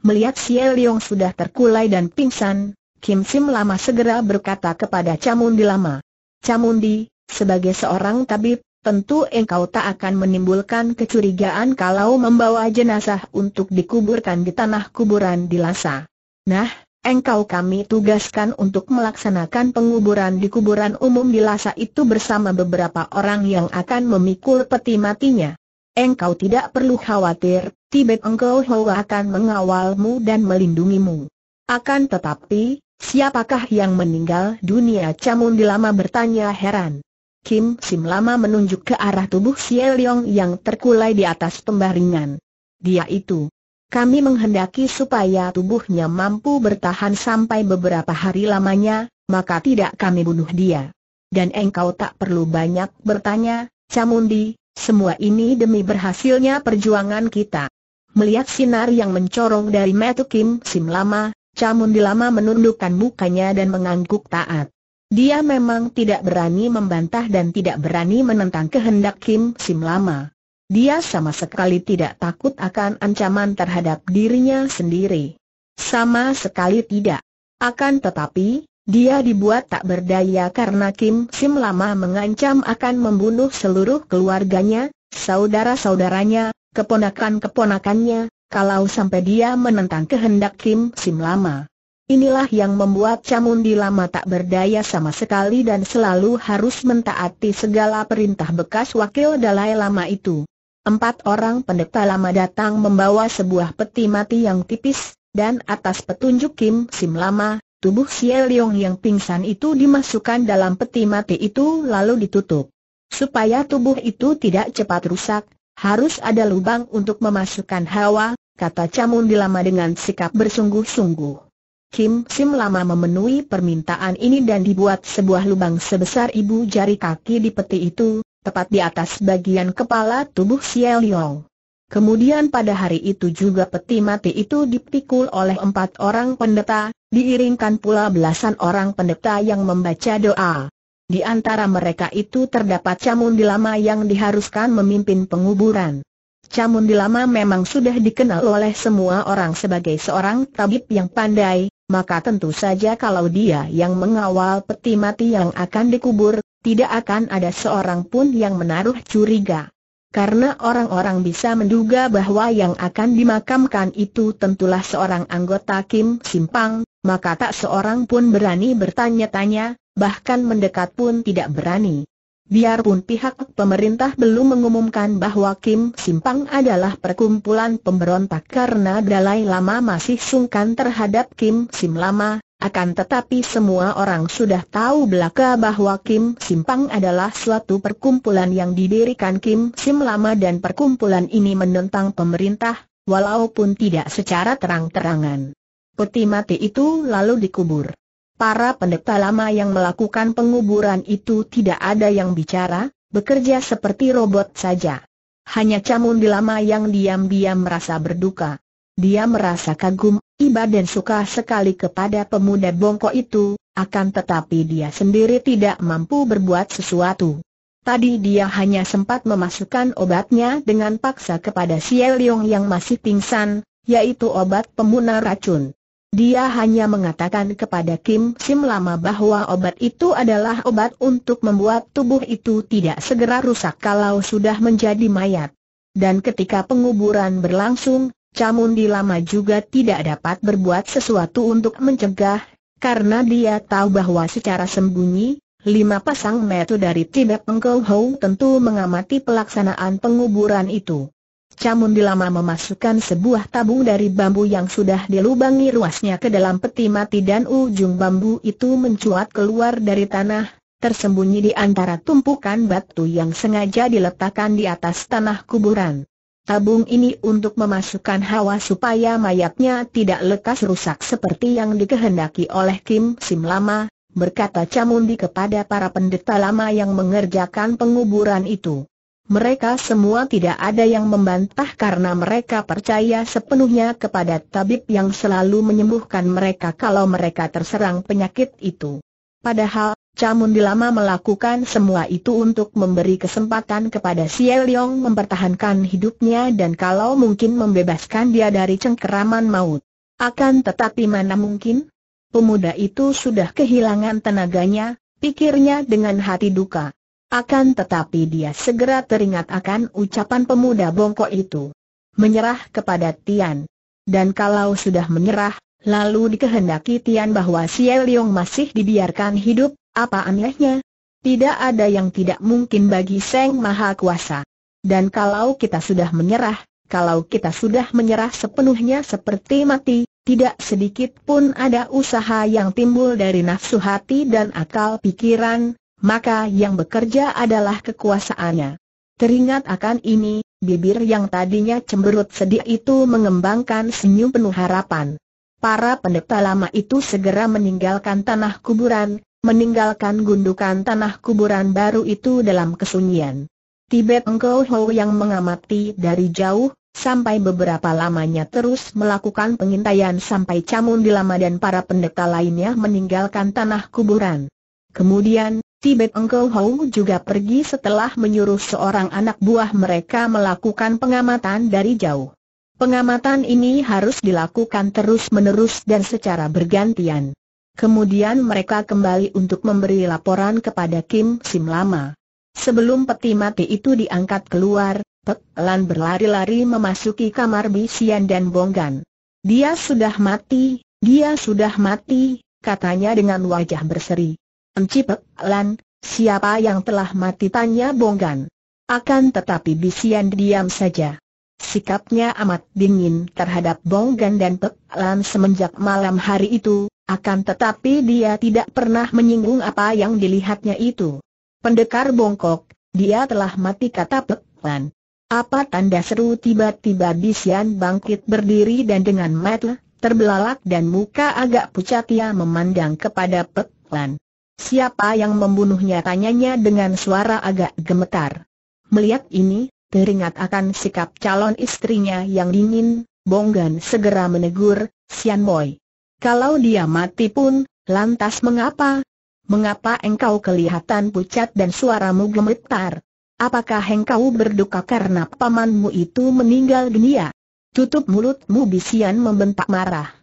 Melihat Xie Leong sudah terkulai dan pingsan, Kim Sim Lama segera berkata kepada Camundi Lama. Camundi, sebagai seorang tabib, tentu engkau tak akan menimbulkan kecurigaan kalau membawa jenazah untuk dikuburkan di tanah kuburan di Lasa. Nah, engkau kami tugaskan untuk melaksanakan penguburan di kuburan umum di Lasa itu bersama beberapa orang yang akan memikul peti matinya. Engkau tidak perlu khawatir, Tibet Engkau Ho akan mengawalmu dan melindungimu. Akan tetapi, siapakah yang meninggal dunia Camun Dilama bertanya heran. Kim Sim Lama menunjuk ke arah tubuh Xie Leong yang terkulai di atas pembaringan. Dia itu. Kami menghendaki supaya tubuhnya mampu bertahan sampai beberapa hari lamanya, maka tidak kami bunuh dia. Dan engkau tak perlu banyak bertanya, Camundi, semua ini demi berhasilnya perjuangan kita. Melihat sinar yang mencorong dari metu Kim Sim Lama, Camundi Lama menundukkan mukanya dan mengangguk taat. Dia memang tidak berani membantah dan tidak berani menentang kehendak Kim Sim Lama. Dia sama sekali tidak takut akan ancaman terhadap dirinya sendiri. Sama sekali tidak. Akan tetapi, dia dibuat tak berdaya karena Kim Sim Lama mengancam akan membunuh seluruh keluarganya, saudara-saudaranya, keponakan-keponakannya, kalau sampai dia menentang kehendak Kim Sim Lama. Inilah yang membuat Camundi Lama tak berdaya sama sekali dan selalu harus mentaati segala perintah bekas wakil Dalai Lama itu. Empat orang pendeta lama datang membawa sebuah peti mati yang tipis, dan atas petunjuk Kim Sim Lama, tubuh Xie Leong yang pingsan itu dimasukkan dalam peti mati itu lalu ditutup. Supaya tubuh itu tidak cepat rusak, harus ada lubang untuk memasukkan hawa, kata Camun Dilama dengan sikap bersungguh-sungguh. Kim Sim Lama memenuhi permintaan ini dan dibuat sebuah lubang sebesar ibu jari kaki di peti itu, tepat di atas bagian kepala tubuh Xiao Liang. Kemudian pada hari itu juga peti mati itu dipikul oleh empat orang pendeta, diiringkan pula belasan orang pendeta yang membaca doa. Di antara mereka itu terdapat Camun Dilama yang diharuskan memimpin penguburan. Camun Dilama memang sudah dikenal oleh semua orang sebagai seorang tabib yang pandai, maka tentu saja kalau dia yang mengawal peti mati yang akan dikubur, tidak akan ada seorang pun yang menaruh curiga. Karena orang-orang bisa menduga bahwa yang akan dimakamkan itu tentulah seorang anggota Kim Simpang, maka tak seorang pun berani bertanya-tanya, bahkan mendekat pun tidak berani. Biarpun pihak pemerintah belum mengumumkan bahwa Kim Simpang adalah perkumpulan pemberontak karena Dalai Lama masih sungkan terhadap Kim Sim Lama, akan tetapi semua orang sudah tahu belaka bahwa Kim Simpang adalah suatu perkumpulan yang didirikan Kim Sim Lama dan perkumpulan ini menentang pemerintah, walaupun tidak secara terang-terangan. Peti mati itu lalu dikubur. Para pendeta lama yang melakukan penguburan itu tidak ada yang bicara, bekerja seperti robot saja. Hanya Camun di lama yang diam-diam merasa berduka. Dia merasa kagum, iba dan suka sekali kepada pemuda bongkok itu, akan tetapi dia sendiri tidak mampu berbuat sesuatu. Tadi dia hanya sempat memasukkan obatnya dengan paksa kepada Xie Liong yang masih pingsan, yaitu obat pemuna racun. Dia hanya mengatakan kepada Kim Sim Lama bahwa obat itu adalah obat untuk membuat tubuh itu tidak segera rusak kalau sudah menjadi mayat. Dan ketika penguburan berlangsung, Camundi Lama juga tidak dapat berbuat sesuatu untuk mencegah, karena dia tahu bahwa secara sembunyi, lima pasang metu dari Tibet Engkau Hou tentu mengamati pelaksanaan penguburan itu. Camun Dilama memasukkan sebuah tabung dari bambu yang sudah dilubangi ruasnya ke dalam peti mati dan ujung bambu itu mencuat keluar dari tanah, tersembunyi di antara tumpukan batu yang sengaja diletakkan di atas tanah kuburan. Tabung ini untuk memasukkan hawa supaya mayatnya tidak lekas rusak seperti yang dikehendaki oleh Kim Sim Lama, berkata Camundi kepada para pendeta lama yang mengerjakan penguburan itu. Mereka semua tidak ada yang membantah karena mereka percaya sepenuhnya kepada tabib yang selalu menyembuhkan mereka kalau mereka terserang penyakit itu. Padahal, Camun dilama melakukan semua itu untuk memberi kesempatan kepada Xie mempertahankan hidupnya dan kalau mungkin membebaskan dia dari cengkeraman maut. Akan tetapi mana mungkin? Pemuda itu sudah kehilangan tenaganya, pikirnya dengan hati duka. Akan tetapi dia segera teringat akan ucapan pemuda bongkok itu. Menyerah kepada Tian. Dan kalau sudah menyerah, lalu dikehendaki Tian bahwa Xie Leong masih dibiarkan hidup, apa anehnya? Tidak ada yang tidak mungkin bagi Seng Maha Kuasa. Dan kalau kita sudah menyerah, kalau kita sudah menyerah sepenuhnya seperti mati, tidak sedikit pun ada usaha yang timbul dari nafsu hati dan akal pikiran, maka yang bekerja adalah kekuasaannya. Teringat akan ini, bibir yang tadinya cemberut sedih itu mengembangkan senyum penuh harapan. Para pendeta lama itu segera meninggalkan tanah kuburan, meninggalkan gundukan tanah kuburan baru itu dalam kesunyian. Tibet Engkau Ho yang mengamati dari jauh, sampai beberapa lamanya terus melakukan pengintaian sampai Camun Dilama dan para pendeta lainnya meninggalkan tanah kuburan. Kemudian, Tibet Engkel Hou juga pergi setelah menyuruh seorang anak buah mereka melakukan pengamatan dari jauh. Pengamatan ini harus dilakukan terus-menerus dan secara bergantian. Kemudian mereka kembali untuk memberi laporan kepada Kim Sim Lama. Sebelum peti mati itu diangkat keluar, Pek Lan berlari-lari memasuki kamar Bisian dan Bonggan. Dia sudah mati, dia sudah mati, katanya dengan wajah berseri. Encipek Lan, siapa yang telah mati tanya Bonggan. Akan tetapi Bisian diam saja. Sikapnya amat dingin terhadap Bonggan dan Pek Lan semenjak malam hari itu, akan tetapi dia tidak pernah menyinggung apa yang dilihatnya itu. Pendekar bongkok, dia telah mati kata Pek Lan. Apa tanda seru tiba-tiba Bisian bangkit berdiri dan dengan mata terbelalak dan muka agak pucat ia memandang kepada Pek Lan. Siapa yang membunuhnya tanyanya dengan suara agak gemetar. Melihat ini, teringat akan sikap calon istrinya yang dingin, Bonggan segera menegur, Sian Boy. Kalau dia mati pun, lantas mengapa? Mengapa engkau kelihatan pucat dan suaramu gemetar? Apakah engkau berduka karena pamanmu itu meninggal dunia? Tutup mulutmu Bisian membentak marah.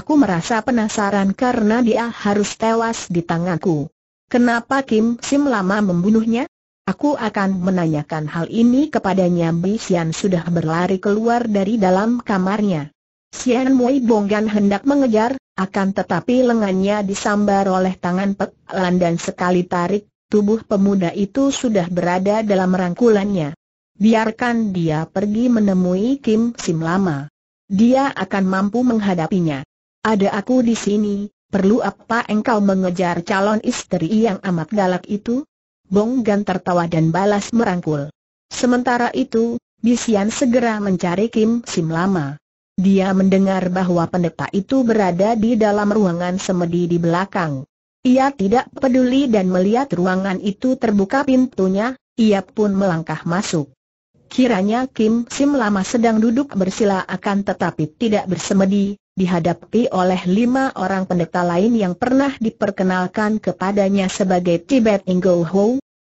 Aku merasa penasaran karena dia harus tewas di tanganku. Kenapa Kim Sim lama membunuhnya? Aku akan menanyakan hal ini kepadanya Bi Xian sudah berlari keluar dari dalam kamarnya. Xian Mui Bonggan hendak mengejar, akan tetapi lengannya disambar oleh tangan Pek Lan dan sekali tarik, tubuh pemuda itu sudah berada dalam rangkulannya. Biarkan dia pergi menemui Kim Sim lama. Dia akan mampu menghadapinya. Ada aku di sini, perlu apa engkau mengejar calon istri yang amat galak itu? Bong Gan tertawa dan balas merangkul. Sementara itu, Bisian segera mencari Kim Sim Lama. Dia mendengar bahwa pendeta itu berada di dalam ruangan semedi di belakang. Ia tidak peduli dan melihat ruangan itu terbuka pintunya, ia pun melangkah masuk. Kiranya Kim Sim Lama sedang duduk bersila akan tetapi tidak bersemedi, dihadapi oleh lima orang pendeta lain yang pernah diperkenalkan kepadanya sebagai Tibet Ingol Ho.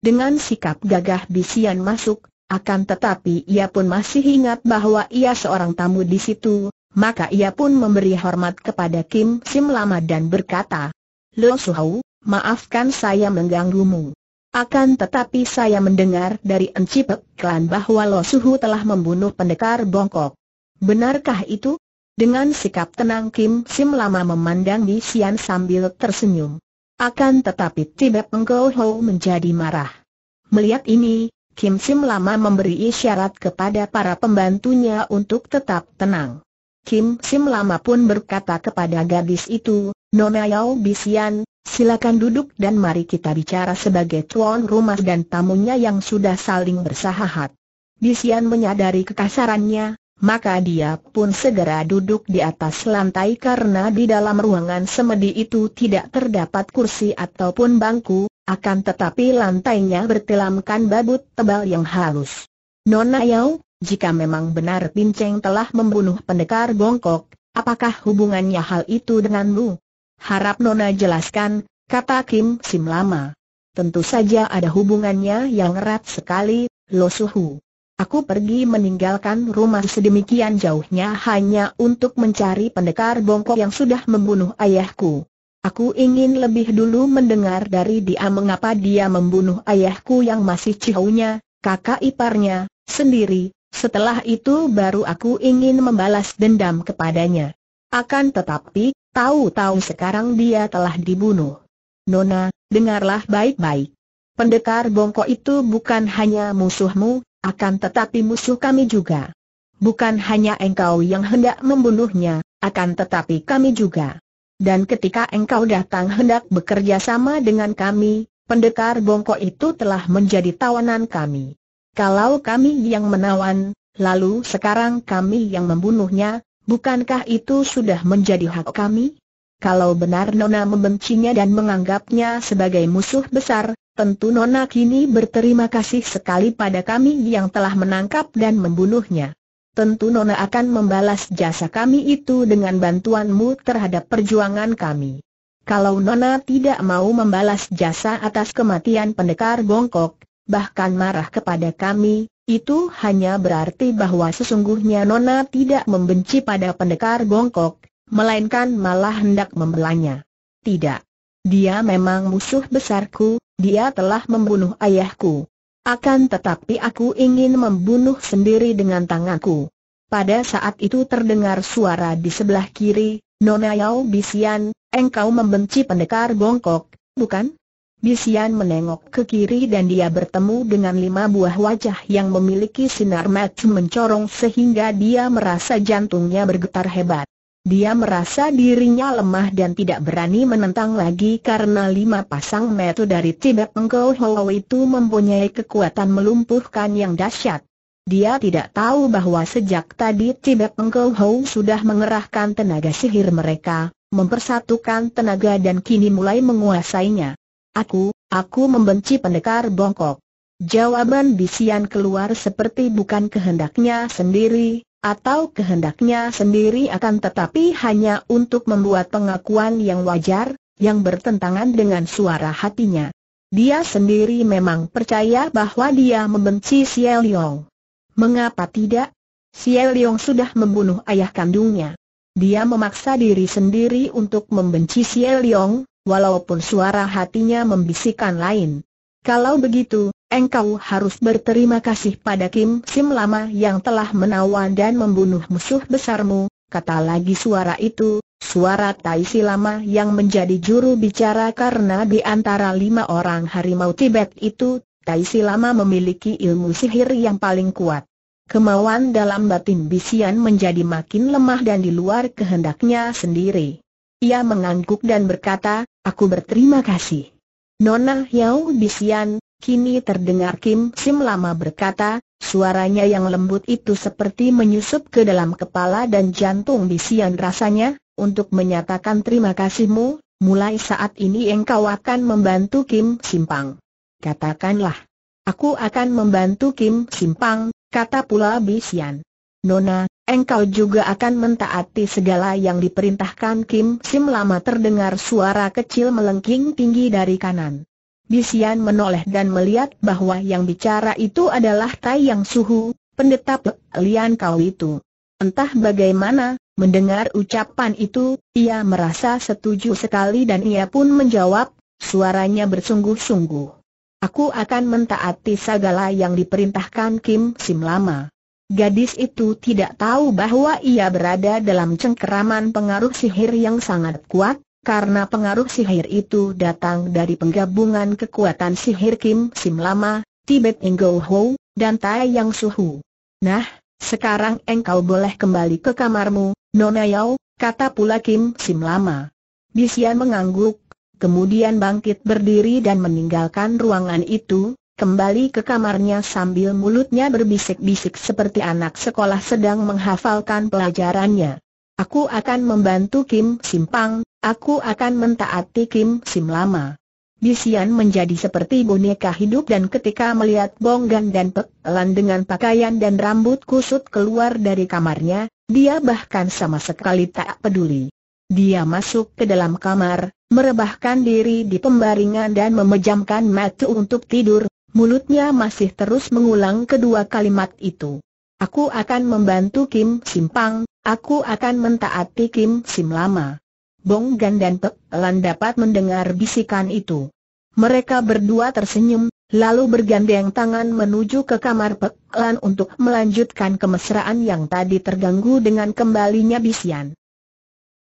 Dengan sikap gagah Bisian masuk, akan tetapi ia pun masih ingat bahwa ia seorang tamu di situ, maka ia pun memberi hormat kepada Kim Sim Lama dan berkata, Lo Suhau, maafkan saya mengganggumu. Akan tetapi saya mendengar dari Pek Klan bahwa Lo Suhu telah membunuh pendekar Bongkok. Benarkah itu? Dengan sikap tenang Kim Sim lama memandang Di Sian sambil tersenyum. Akan tetapi tiba Penggol Ho menjadi marah. Melihat ini, Kim Sim lama memberi isyarat kepada para pembantunya untuk tetap tenang. Kim Sim lama pun berkata kepada gadis itu, Nona Yao Bisian, silakan duduk dan mari kita bicara sebagai tuan rumah dan tamunya yang sudah saling bersahahat. Bisian menyadari kekasarannya, maka dia pun segera duduk di atas lantai karena di dalam ruangan semedi itu tidak terdapat kursi ataupun bangku, akan tetapi lantainya bertelamkan babut tebal yang halus. Nona Yau, jika memang benar Pinceng telah membunuh pendekar bongkok, apakah hubungannya hal itu denganmu? Harap Nona jelaskan, kata Kim Sim Lama. Tentu saja ada hubungannya yang erat sekali, Lo Suhu. Aku pergi meninggalkan rumah sedemikian jauhnya hanya untuk mencari pendekar bongkok yang sudah membunuh ayahku. Aku ingin lebih dulu mendengar dari dia mengapa dia membunuh ayahku yang masih cihaunya, kakak iparnya, sendiri, setelah itu baru aku ingin membalas dendam kepadanya. Akan tetapi, tahu-tahu sekarang dia telah dibunuh. Nona, dengarlah baik-baik. Pendekar bongkok itu bukan hanya musuhmu, akan tetapi musuh kami juga. Bukan hanya engkau yang hendak membunuhnya, akan tetapi kami juga. Dan ketika engkau datang hendak bekerja sama dengan kami, pendekar bongkok itu telah menjadi tawanan kami. Kalau kami yang menawan, lalu sekarang kami yang membunuhnya, bukankah itu sudah menjadi hak kami? Kalau benar Nona membencinya dan menganggapnya sebagai musuh besar, tentu Nona kini berterima kasih sekali pada kami yang telah menangkap dan membunuhnya. Tentu Nona akan membalas jasa kami itu dengan bantuanmu terhadap perjuangan kami. Kalau Nona tidak mau membalas jasa atas kematian pendekar bongkok, bahkan marah kepada kami, itu hanya berarti bahwa sesungguhnya Nona tidak membenci pada pendekar bongkok, melainkan malah hendak membelanya. Tidak. Dia memang musuh besarku, dia telah membunuh ayahku. Akan tetapi aku ingin membunuh sendiri dengan tanganku. Pada saat itu terdengar suara di sebelah kiri, Nona Yao Bisian, engkau membenci pendekar bongkok, bukan? Bisian menengok ke kiri dan dia bertemu dengan lima buah wajah yang memiliki sinar mata mencorong sehingga dia merasa jantungnya bergetar hebat. Dia merasa dirinya lemah dan tidak berani menentang lagi karena lima pasang metu dari Tibet Engkau Holo itu mempunyai kekuatan melumpuhkan yang dahsyat. Dia tidak tahu bahwa sejak tadi Tibet Engkau Hou sudah mengerahkan tenaga sihir mereka, mempersatukan tenaga dan kini mulai menguasainya. Aku, aku membenci pendekar bongkok. Jawaban Bisian keluar seperti bukan kehendaknya sendiri, atau kehendaknya sendiri akan tetapi hanya untuk membuat pengakuan yang wajar, yang bertentangan dengan suara hatinya. Dia sendiri memang percaya bahwa dia membenci Xie Liong. Mengapa tidak? Xie Liong sudah membunuh ayah kandungnya. Dia memaksa diri sendiri untuk membenci Xie Liong, walaupun suara hatinya membisikkan lain. Kalau begitu, engkau harus berterima kasih pada Kim Sim Lama yang telah menawan dan membunuh musuh besarmu, kata lagi suara itu, suara Tai Si Lama yang menjadi juru bicara karena di antara lima orang harimau Tibet itu, Tai Si Lama memiliki ilmu sihir yang paling kuat. Kemauan dalam batin Bisian menjadi makin lemah dan di luar kehendaknya sendiri. Ia mengangguk dan berkata, aku berterima kasih. Nona Yao Bisian, kini terdengar Kim Sim lama berkata, suaranya yang lembut itu seperti menyusup ke dalam kepala dan jantung Bisian rasanya, untuk menyatakan terima kasihmu, mulai saat ini engkau akan membantu Kim Simpang. Katakanlah, aku akan membantu Kim Simpang, kata pula Bisian. Nona, engkau juga akan mentaati segala yang diperintahkan Kim Sim lama terdengar suara kecil melengking tinggi dari kanan. Bisian menoleh dan melihat bahwa yang bicara itu adalah Tai Yang Suhu, pendeta Lian Kau itu. Entah bagaimana, mendengar ucapan itu, ia merasa setuju sekali dan ia pun menjawab, suaranya bersungguh-sungguh. Aku akan mentaati segala yang diperintahkan Kim Sim Lama. Gadis itu tidak tahu bahwa ia berada dalam cengkeraman pengaruh sihir yang sangat kuat, karena pengaruh sihir itu datang dari penggabungan kekuatan sihir Kim Sim Lama, Tibet Ingo Ho, dan Tai Yang Suhu. Nah, sekarang engkau boleh kembali ke kamarmu, Nona Yao, kata pula Kim Sim Lama. Bisian mengangguk, kemudian bangkit berdiri dan meninggalkan ruangan itu, kembali ke kamarnya sambil mulutnya berbisik-bisik seperti anak sekolah sedang menghafalkan pelajarannya. Aku akan membantu Kim Simpang, aku akan mentaati Kim Sim Lama. Bisian menjadi seperti boneka hidup dan ketika melihat Bonggan dan Pelan dengan pakaian dan rambut kusut keluar dari kamarnya, dia bahkan sama sekali tak peduli. Dia masuk ke dalam kamar, merebahkan diri di pembaringan dan memejamkan mata untuk tidur, mulutnya masih terus mengulang kedua kalimat itu. Aku akan membantu Kim Simpang, aku akan mentaati Kim Sim Lama. Bong Gan dan Pek Lan dapat mendengar bisikan itu. Mereka berdua tersenyum, lalu bergandeng tangan menuju ke kamar Pek Lan untuk melanjutkan kemesraan yang tadi terganggu dengan kembalinya bisian.